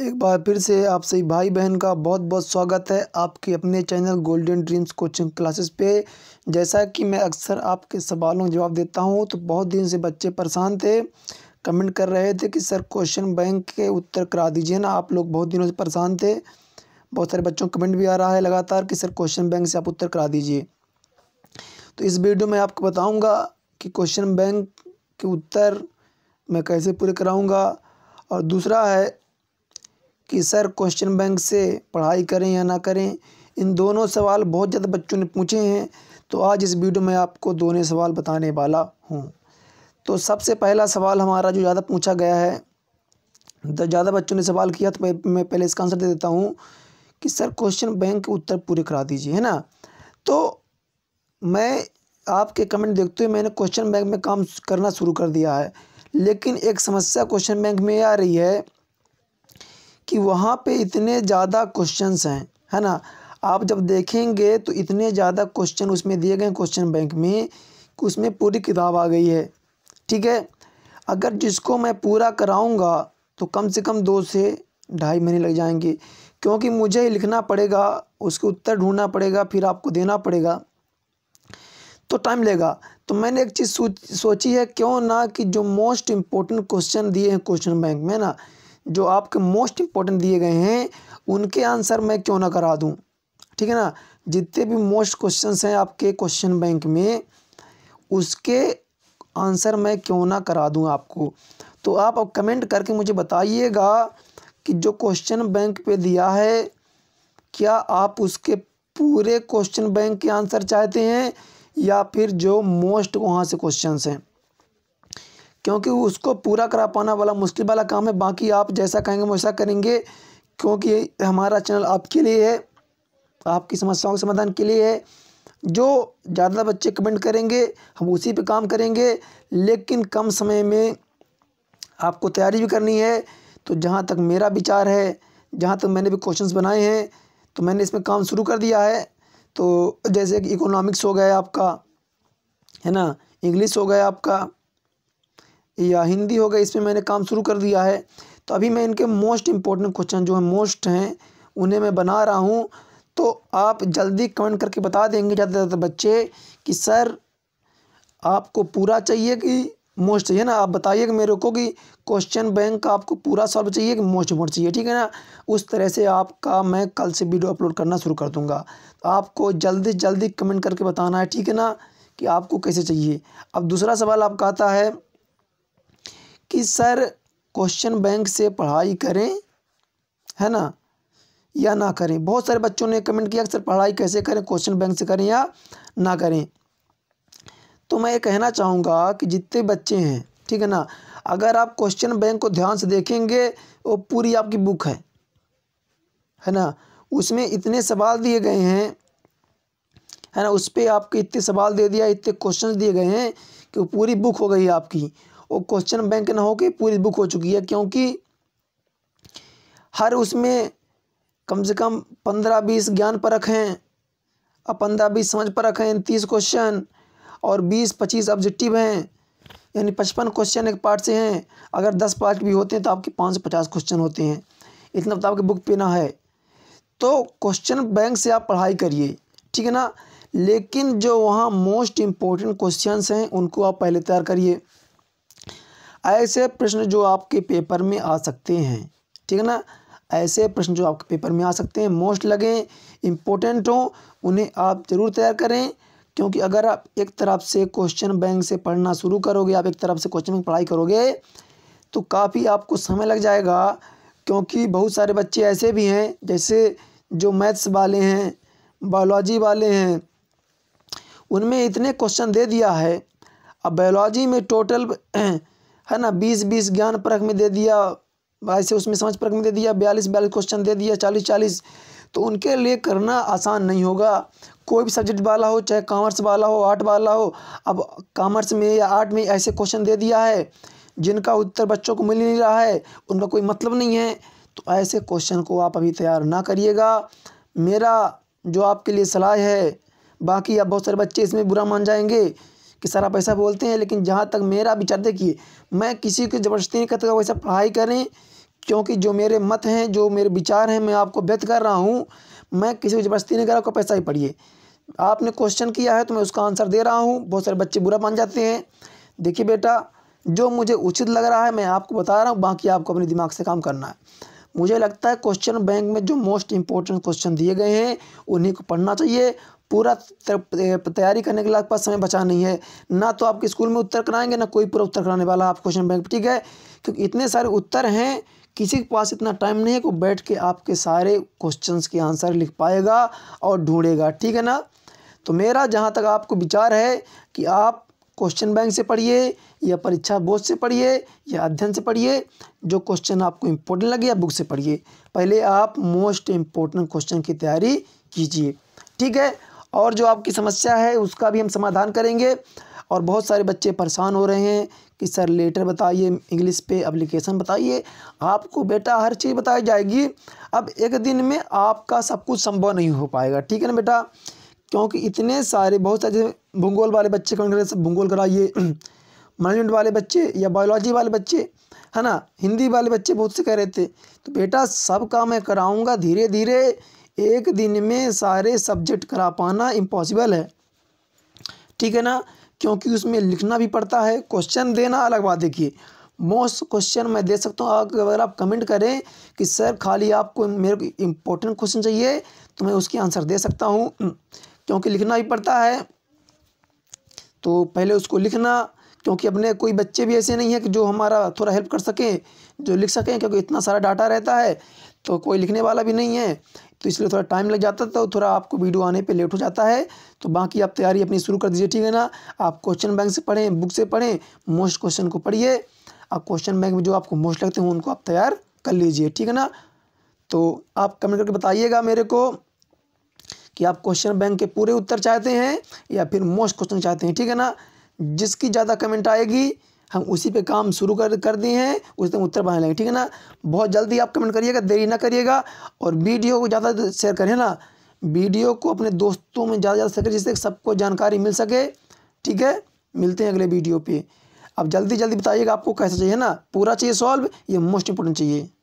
एक बार फिर से आप सभी भाई बहन का बहुत बहुत स्वागत है आपके अपने channel golden dreams coaching classes पे जैसा कि मैं अक्सर आपके सवालों जवाब देता हूँ तो बहुत दिन से बच्चे परेशान थे कमेंट कर रहे थे कि सर क्वेश्चन बैंक के उत्तर करा दीजिए ना आप लोग बहुत दिनों से परेशान थे बहुत सारे बच्चों कमेंट भी आ रहा है लगातार कि सर क्वेश्चन बैंक से आप उत्तर करा दीजिए तो इस वीडियो में आपको बताऊँगा कि क्वेश्चन बैंक के उत्तर मैं कैसे पूरे कराऊँगा और दूसरा है कि सर क्वेश्चन बैंक से पढ़ाई करें या ना करें इन दोनों सवाल बहुत ज़्यादा बच्चों ने पूछे हैं तो आज इस वीडियो में आपको दोनों सवाल बताने वाला हूँ तो सबसे पहला सवाल हमारा जो ज़्यादा पूछा गया है ज़्यादा बच्चों ने सवाल किया तो मैं पहले इसका आंसर दे देता हूँ कि सर क्वेश्चन बैंक के उत्तर पूरे करा दीजिए है ना तो मैं आपके कमेंट देखते हुए मैंने क्वेश्चन बैंक में काम करना शुरू कर दिया है लेकिन एक समस्या क्वेश्चन बैंक में आ रही है कि वहाँ पे इतने ज़्यादा क्वेश्चंस हैं है ना आप जब देखेंगे तो इतने ज़्यादा क्वेश्चन उसमें दिए गए क्वेश्चन बैंक में कि उसमें पूरी किताब आ गई है ठीक है अगर जिसको मैं पूरा कराऊंगा तो कम से कम दो से ढाई महीने लग जाएंगे क्योंकि मुझे लिखना पड़ेगा उसके उत्तर ढूंढना पड़ेगा फिर आपको देना पड़ेगा तो टाइम लेगा तो मैंने एक चीज़ सोची है क्यों ना कि जो मोस्ट इम्पोर्टेंट क्वेश्चन दिए हैं क्वेश्चन बैंक में ना जो आपके मोस्ट इंपॉर्टेंट दिए गए हैं उनके आंसर मैं क्यों ना करा दूँ ठीक है ना जितने भी मोस्ट क्वेश्चन हैं आपके क्वेश्चन बैंक में उसके आंसर मैं क्यों ना करा दूँ आपको तो आप अब कमेंट करके मुझे बताइएगा कि जो क्वेश्चन बैंक पे दिया है क्या आप उसके पूरे क्वेश्चन बैंक के आंसर चाहते हैं या फिर जो मोस्ट वहाँ से क्वेश्चंस हैं क्योंकि उसको पूरा करा पाना वाला मुश्किल वाला काम है बाकी आप जैसा कहेंगे वैसा करेंगे क्योंकि हमारा चैनल आपके लिए है आपकी समस्याओं के समाधान के लिए है जो ज़्यादा बच्चे कमेंट करेंगे हम उसी पे काम करेंगे लेकिन कम समय में आपको तैयारी भी करनी है तो जहाँ तक मेरा विचार है जहाँ तक मैंने भी क्वेश्चंस बनाए हैं तो मैंने इसमें काम शुरू कर दिया है तो जैसे कि इकोनॉमिक्स हो गया आपका है ना इंग्लिश हो गया आपका या हिंदी हो होगा इसमें मैंने काम शुरू कर दिया है तो अभी मैं इनके मोस्ट इम्पोर्टेंट क्वेश्चन जो है मोस्ट हैं उन्हें मैं बना रहा हूँ तो आप जल्दी कमेंट करके बता देंगे ज़्यादा ज़्यादा बच्चे कि सर आपको पूरा चाहिए कि मोस्ट चाहिए ना आप बताइए कि मेरे को कि क्वेश्चन बैंक का आपको पूरा सॉल्व चाहिए कि मोस्ट मोट चाहिए ठीक है ना उस तरह से आपका मैं कल से वीडियो अपलोड करना शुरू कर दूंगा तो आपको जल्दी जल्दी कमेंट करके बताना है ठीक है ना कि आपको कैसे चाहिए अब दूसरा सवाल आपका आता है कि सर क्वेश्चन बैंक से पढ़ाई करें है ना या ना करें बहुत सारे बच्चों ने कमेंट किया कि सर पढ़ाई कैसे करें क्वेश्चन बैंक से करें या ना करें तो मैं ये कहना चाहूँगा कि जितने बच्चे हैं ठीक है ना अगर आप क्वेश्चन बैंक को ध्यान से देखेंगे वो पूरी आपकी बुक है है ना उसमें इतने सवाल दिए गए हैं है ना उस पर आपके इतने सवाल दे दिया इतने क्वेश्चन दिए गए हैं कि वो पूरी बुक हो गई आपकी वो क्वेश्चन बैंक ना होके पूरी बुक हो चुकी है क्योंकि हर उसमें कम से कम पंद्रह बीस ज्ञान परख हैं और पंद्रह बीस समझ परख हैं तीस क्वेश्चन और बीस पच्चीस ऑब्जेक्टिव हैं यानी पचपन क्वेश्चन एक पार्ट से हैं अगर दस पार्ट भी होते हैं तो आपके पाँच सौ पचास क्वेश्चन होते हैं इतना तो आपके बुक पे ना है तो क्वेश्चन बैंक से आप पढ़ाई करिए ठीक है ना लेकिन जो वहाँ मोस्ट इम्पोर्टेंट क्वेश्चंस हैं उनको आप पहले तैयार करिए ऐसे प्रश्न जो आपके पेपर में आ सकते हैं ठीक है ना ऐसे प्रश्न जो आपके पेपर में आ सकते हैं मोस्ट लगें इम्पोर्टेंट हों उन्हें आप ज़रूर तैयार करें क्योंकि अगर आप एक तरफ से क्वेश्चन बैंक से पढ़ना शुरू करोगे आप एक तरफ से क्वेश्चन पढ़ाई करोगे तो काफ़ी आपको समय लग जाएगा क्योंकि बहुत सारे बच्चे ऐसे भी हैं जैसे जो मैथ्स वाले हैं बायोलॉजी वाले हैं उनमें इतने क्वेश्चन दे दिया है अब बायोलॉजी में टोटल है ना बीस बीस ज्ञान परख में दे दिया ऐसे उसमें समझ परख में दे दिया बयालीस बयालीस क्वेश्चन दे दिया चालीस चालीस तो उनके लिए करना आसान नहीं होगा कोई भी सब्जेक्ट वाला हो चाहे कॉमर्स वाला हो आर्ट वाला हो अब कॉमर्स में या आर्ट में ऐसे क्वेश्चन दे दिया है जिनका उत्तर बच्चों को मिल नहीं रहा है उनका कोई मतलब नहीं है तो ऐसे क्वेश्चन को आप अभी तैयार ना करिएगा मेरा जो आपके लिए सलाह है बाकी आप बहुत सारे बच्चे इसमें बुरा मान जाएंगे कि सारा पैसा बोलते हैं लेकिन जहाँ तक मेरा विचार देखिए मैं किसी को ज़बरदस्ती नहीं करता वैसा पढ़ाई करें क्योंकि जो मेरे मत हैं जो मेरे विचार हैं मैं आपको व्यक्त कर रहा हूँ मैं किसी को ज़बरदस्ती नहीं कर रहा पैसा ही पढ़िए आपने क्वेश्चन किया है तो मैं उसका आंसर दे रहा हूँ बहुत सारे बच्चे बुरा मान जाते हैं देखिए बेटा जो मुझे उचित लग रहा है मैं आपको बता रहा हूँ बाकी आपको अपने दिमाग से काम करना है मुझे लगता है क्वेश्चन बैंक में जो मोस्ट इम्पोर्टेंट क्वेश्चन दिए गए हैं उन्हीं को पढ़ना चाहिए पूरा तैयारी करने के लिए आपके पास समय बचा नहीं है ना तो आपके स्कूल में उत्तर कराएंगे ना कोई पूरा उत्तर कराने वाला आप क्वेश्चन बैंक ठीक है क्योंकि इतने सारे उत्तर हैं किसी के पास इतना टाइम नहीं है कि बैठ के आपके सारे क्वेश्चंस के आंसर लिख पाएगा और ढूंढेगा ठीक है ना तो मेरा जहाँ तक आपको विचार है कि आप क्वेश्चन बैंक से पढ़िए या परीक्षा बोर्ड से पढ़िए या अध्ययन से पढ़िए जो क्वेश्चन आपको इम्पोर्टेंट लगे या बुक से पढ़िए पहले आप मोस्ट इम्पोर्टेंट क्वेश्चन की तैयारी कीजिए ठीक है और जो आपकी समस्या है उसका भी हम समाधान करेंगे और बहुत सारे बच्चे परेशान हो रहे हैं कि सर लेटर बताइए इंग्लिश पे अप्लीकेशन बताइए आपको बेटा हर चीज़ बताई जाएगी अब एक दिन में आपका सब कुछ संभव नहीं हो पाएगा ठीक है ना बेटा क्योंकि इतने सारे बहुत सारे भूगोल वाले बच्चे कौन करें भूगोल कराइए मैनेजमेंट वाले बच्चे या बायोलॉजी वाले बच्चे है ना हिंदी वाले बच्चे बहुत से कह रहे थे तो बेटा सब काम मैं कराऊँगा धीरे धीरे एक दिन में सारे सब्जेक्ट करा पाना इम्पॉसिबल है ठीक है ना क्योंकि उसमें लिखना भी पड़ता है क्वेश्चन देना अलग बात देखिए मोस्ट क्वेश्चन मैं दे सकता हूँ अगर आप कमेंट करें कि सर खाली आपको मेरे को इम्पोर्टेंट क्वेश्चन चाहिए तो मैं उसकी आंसर दे सकता हूँ हम्म, क्योंकि लिखना भी पड़ता है तो पहले उसको लिखना क्योंकि अपने कोई बच्चे भी ऐसे नहीं हैं कि जो हमारा थोड़ा हेल्प कर सकें जो लिख सकें क्योंकि इतना सारा डाटा रहता है तो कोई लिखने वाला भी नहीं है तो इसलिए थोड़ा टाइम लग जाता था और थोड़ा आपको वीडियो आने पे लेट हो जाता है तो बाकी आप तैयारी अपनी शुरू कर दीजिए ठीक है ना आप क्वेश्चन बैंक से पढ़ें बुक से पढ़ें मोस्ट क्वेश्चन को पढ़िए आप क्वेश्चन बैंक में जो आपको मोस्ट लगते हैं उनको आप तैयार कर लीजिए ठीक है ना तो आप कमेंट करके बताइएगा मेरे को कि आप क्वेश्चन बैंक के पूरे उत्तर चाहते हैं या फिर मोस्ट क्वेश्चन चाहते हैं ठीक है ना जिसकी ज़्यादा कमेंट आएगी हम उसी पे काम शुरू कर कर दिए हैं उस दिन उत्तर बना लेंगे ठीक है ना बहुत जल्दी आप कमेंट करिएगा देरी ना करिएगा और वीडियो को ज़्यादा शेयर करें ना वीडियो को अपने दोस्तों में ज़्यादा ज़्यादा सके जिससे सबको जानकारी मिल सके ठीक है मिलते हैं अगले वीडियो पर अब जल्दी जल्दी बताइएगा आपको कैसा चाहिए ना पूरा चाहिए सॉल्व ये मोस्ट इंपोर्टेंट चाहिए